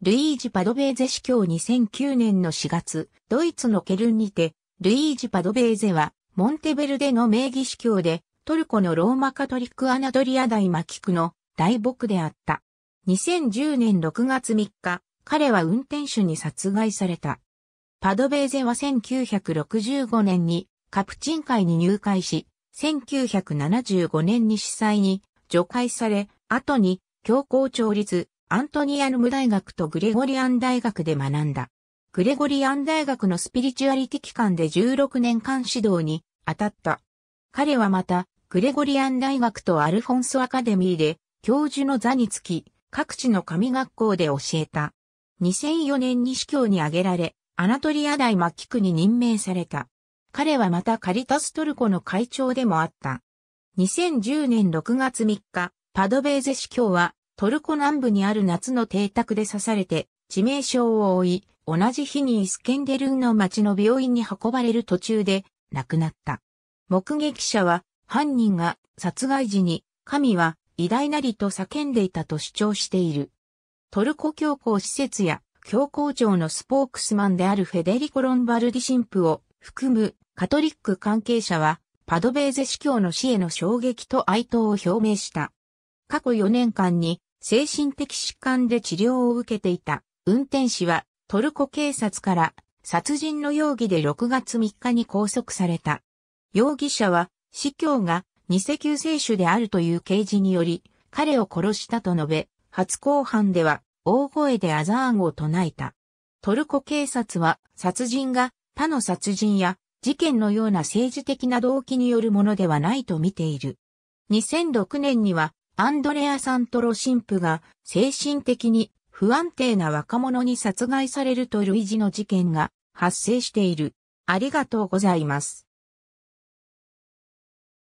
ルイージ・パドベーゼ司教2009年の4月、ドイツのケルンにて、ルイージ・パドベーゼは、モンテベルデの名義司教で、トルコのローマカトリック・アナドリア大マキクの大牧であった。2010年6月3日、彼は運転手に殺害された。パドベーゼは1965年にカプチン会に入会し、1975年に司祭に除会され、後に教皇調律、アントニアヌム大学とグレゴリアン大学で学んだ。グレゴリアン大学のスピリチュアリティ機関で16年間指導に当たった。彼はまた、グレゴリアン大学とアルフォンスアカデミーで教授の座につき、各地の神学校で教えた。2004年に司教に挙げられ、アナトリア大マキ区に任命された。彼はまたカリタストルコの会長でもあった。2010年6月3日、パドベーゼ司教はトルコ南部にある夏の邸宅で刺されて致命傷を負い、同じ日にイスケンデルンの町の病院に運ばれる途中で亡くなった。目撃者は犯人が殺害時に神は偉大なりと叫んでいたと主張している。トルコ教皇施設や教皇庁のスポークスマンであるフェデリコ・ロンバルディ神父を含むカトリック関係者はパドベーゼ司教の死への衝撃と哀悼を表明した。過去4年間に精神的疾患で治療を受けていた運転士はトルコ警察から殺人の容疑で6月3日に拘束された。容疑者は司教が偽救世主であるという刑事により彼を殺したと述べ、初公判では大声でアザーンを唱えた。トルコ警察は殺人が他の殺人や事件のような政治的な動機によるものではないと見ている。2006年にはアンドレア・サントロ神父が精神的に不安定な若者に殺害されると類似の事件が発生している。ありがとうございます。